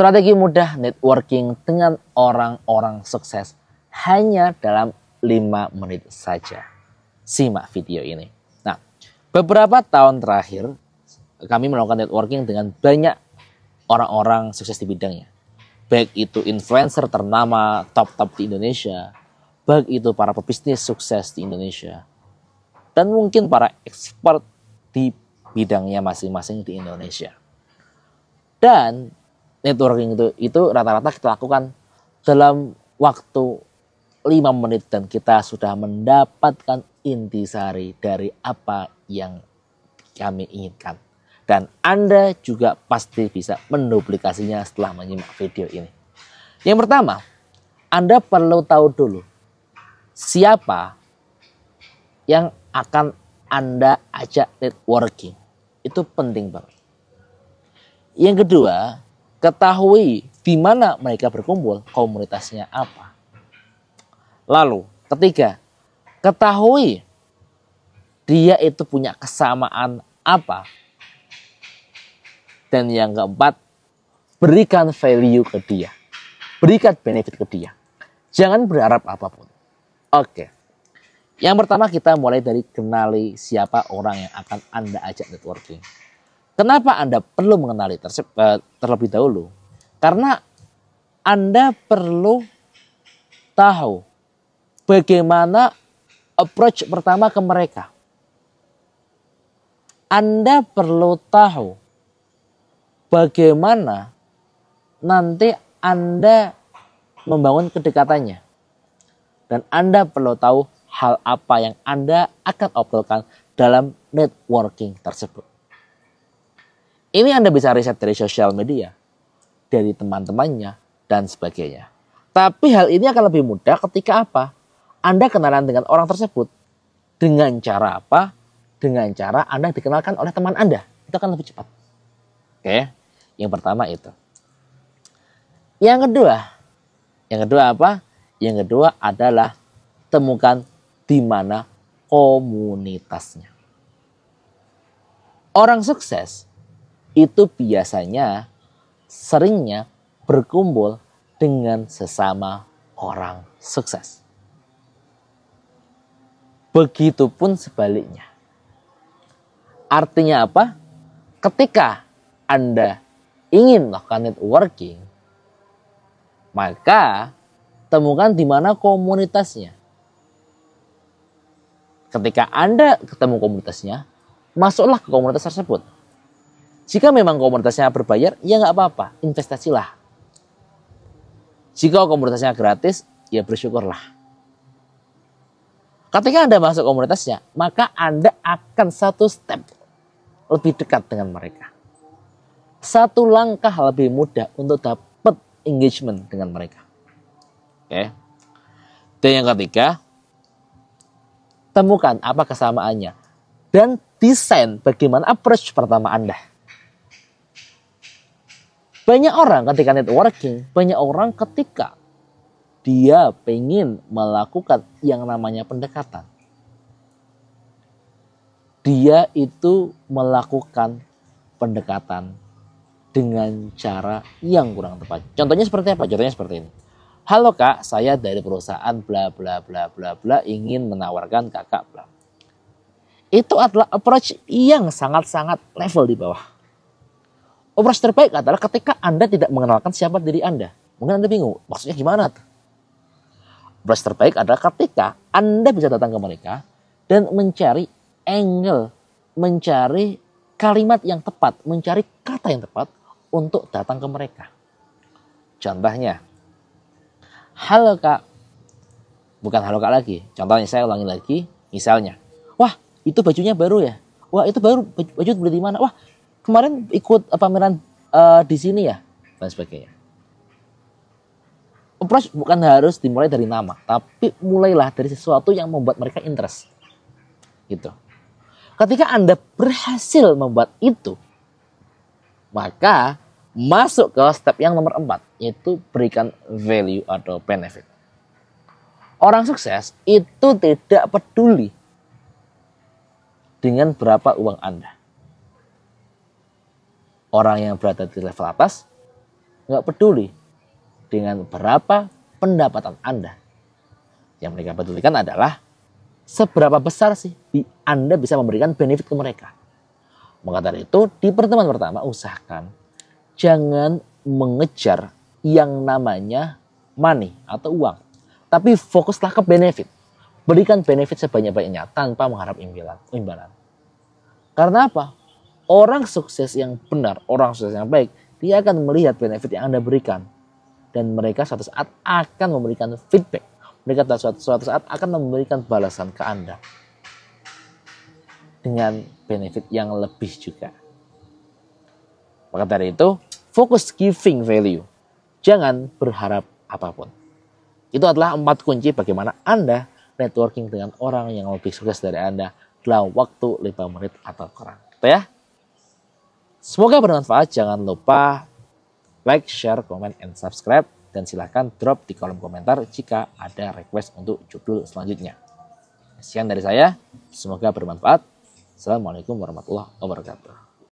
Strategi mudah networking dengan orang-orang sukses hanya dalam 5 menit saja. Simak video ini. Nah, beberapa tahun terakhir kami melakukan networking dengan banyak orang-orang sukses di bidangnya. Baik itu influencer ternama top-top di Indonesia, baik itu para pebisnis sukses di Indonesia, dan mungkin para expert di bidangnya masing-masing di Indonesia. Dan networking itu itu rata-rata kita lakukan dalam waktu lima menit dan kita sudah mendapatkan intisari dari apa yang kami inginkan. Dan Anda juga pasti bisa menduplikasinya setelah menyimak video ini. Yang pertama, Anda perlu tahu dulu siapa yang akan Anda ajak networking. Itu penting banget. Yang kedua, Ketahui di mana mereka berkumpul, komunitasnya apa. Lalu, ketiga, ketahui dia itu punya kesamaan apa. Dan yang keempat, berikan value ke dia. Berikan benefit ke dia. Jangan berharap apapun. Oke. Yang pertama kita mulai dari kenali siapa orang yang akan Anda ajak networking. Kenapa Anda perlu mengenali eh, terlebih dahulu? Karena Anda perlu tahu bagaimana approach pertama ke mereka. Anda perlu tahu bagaimana nanti Anda membangun kedekatannya. Dan Anda perlu tahu hal apa yang Anda akan obrolkan dalam networking tersebut. Ini Anda bisa riset dari sosial media, dari teman-temannya, dan sebagainya. Tapi hal ini akan lebih mudah ketika apa? Anda kenalan dengan orang tersebut. Dengan cara apa? Dengan cara Anda dikenalkan oleh teman Anda. Itu akan lebih cepat. Oke, yang pertama itu. Yang kedua, yang kedua apa? Yang kedua adalah temukan di mana komunitasnya. Orang sukses itu biasanya seringnya berkumpul dengan sesama orang sukses. Begitupun sebaliknya. Artinya apa? Ketika Anda ingin melakukan networking, maka temukan di mana komunitasnya. Ketika Anda ketemu komunitasnya, masuklah ke komunitas tersebut. Jika memang komunitasnya berbayar, ya nggak apa-apa, investasilah. Jika komunitasnya gratis, ya bersyukurlah. Ketika Anda masuk komunitasnya, maka Anda akan satu step lebih dekat dengan mereka. Satu langkah lebih mudah untuk dapat engagement dengan mereka. Oke. Dan yang ketiga, temukan apa kesamaannya dan desain bagaimana approach pertama Anda. Banyak orang ketika networking, banyak orang ketika dia pengen melakukan yang namanya pendekatan. Dia itu melakukan pendekatan dengan cara yang kurang tepat. Contohnya seperti apa? Contohnya seperti ini. Halo kak, saya dari perusahaan bla bla bla bla bla ingin menawarkan kakak bla. Itu adalah approach yang sangat-sangat level di bawah Operasi oh, terbaik adalah ketika Anda tidak mengenalkan siapa diri Anda. Mungkin Anda bingung, maksudnya gimana? Operasi terbaik adalah ketika Anda bisa datang ke mereka dan mencari angle, mencari kalimat yang tepat, mencari kata yang tepat untuk datang ke mereka. Contohnya, halo kak, bukan halo kak lagi. Contohnya saya ulangi lagi, misalnya, wah itu bajunya baru ya, wah itu baru baju, baju beli di mana, wah kemarin ikut eh, pameran uh, di sini ya dan sebagainya. Approach bukan harus dimulai dari nama, tapi mulailah dari sesuatu yang membuat mereka interest. Gitu. Ketika Anda berhasil membuat itu, maka masuk ke step yang nomor empat, yaitu berikan value atau benefit. Orang sukses itu tidak peduli dengan berapa uang Anda. Orang yang berada di level atas nggak peduli dengan berapa pendapatan Anda. Yang mereka pedulikan adalah seberapa besar sih Anda bisa memberikan benefit ke mereka. Maka dari itu, di pertemuan pertama usahakan jangan mengejar yang namanya money atau uang. Tapi fokuslah ke benefit. Berikan benefit sebanyak-banyaknya tanpa mengharap imbalan. imbalan. Karena apa? orang sukses yang benar, orang sukses yang baik, dia akan melihat benefit yang Anda berikan. Dan mereka suatu saat akan memberikan feedback. Mereka suatu, suatu saat akan memberikan balasan ke Anda. Dengan benefit yang lebih juga. Maka dari itu, fokus giving value. Jangan berharap apapun. Itu adalah empat kunci bagaimana Anda networking dengan orang yang lebih sukses dari Anda dalam waktu 5 menit atau kurang. Gitu ya. Semoga bermanfaat. Jangan lupa like, share, comment, and subscribe. Dan silahkan drop di kolom komentar jika ada request untuk judul selanjutnya. Sekian dari saya. Semoga bermanfaat. Assalamualaikum warahmatullahi wabarakatuh.